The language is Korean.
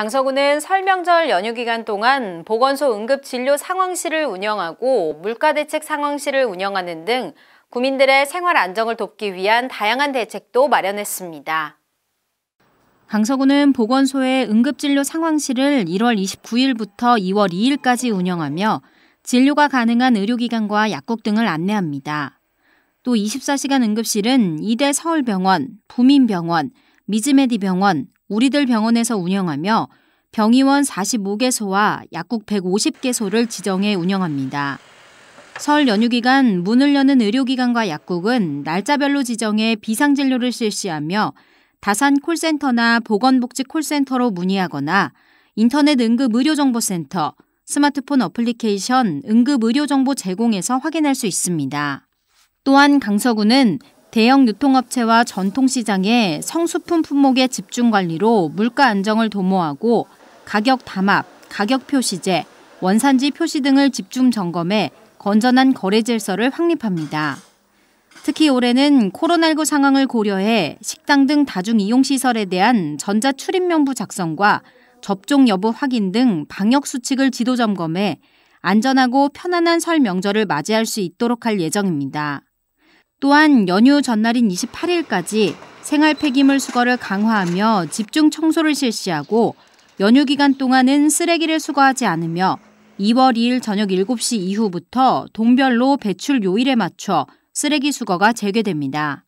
강서구는 설명절 연휴 기간 동안 보건소 응급진료 상황실을 운영하고 물가대책 상황실을 운영하는 등 국민들의 생활 안정을 돕기 위한 다양한 대책도 마련했습니다. 강서구는 보건소의 응급진료 상황실을 1월 29일부터 2월 2일까지 운영하며 진료가 가능한 의료기관과 약국 등을 안내합니다. 또 24시간 응급실은 이대 서울병원, 부민병원, 미즈메디병원, 우리들 병원에서 운영하며 병의원 45개소와 약국 150개소를 지정해 운영합니다. 설 연휴 기간 문을 여는 의료기관과 약국은 날짜별로 지정해 비상진료를 실시하며 다산 콜센터나 보건복지 콜센터로 문의하거나 인터넷 응급의료정보센터, 스마트폰 어플리케이션 응급의료정보 제공에서 확인할 수 있습니다. 또한 강서구는 대형 유통업체와 전통시장의 성수품 품목의 집중 관리로 물가 안정을 도모하고 가격 담합, 가격 표시제, 원산지 표시 등을 집중 점검해 건전한 거래 질서를 확립합니다. 특히 올해는 코로나19 상황을 고려해 식당 등 다중 이용 시설에 대한 전자 출입 명부 작성과 접종 여부 확인 등 방역 수칙을 지도 점검해 안전하고 편안한 설 명절을 맞이할 수 있도록 할 예정입니다. 또한 연휴 전날인 28일까지 생활 폐기물 수거를 강화하며 집중 청소를 실시하고 연휴 기간 동안은 쓰레기를 수거하지 않으며 2월 2일 저녁 7시 이후부터 동별로 배출 요일에 맞춰 쓰레기 수거가 재개됩니다.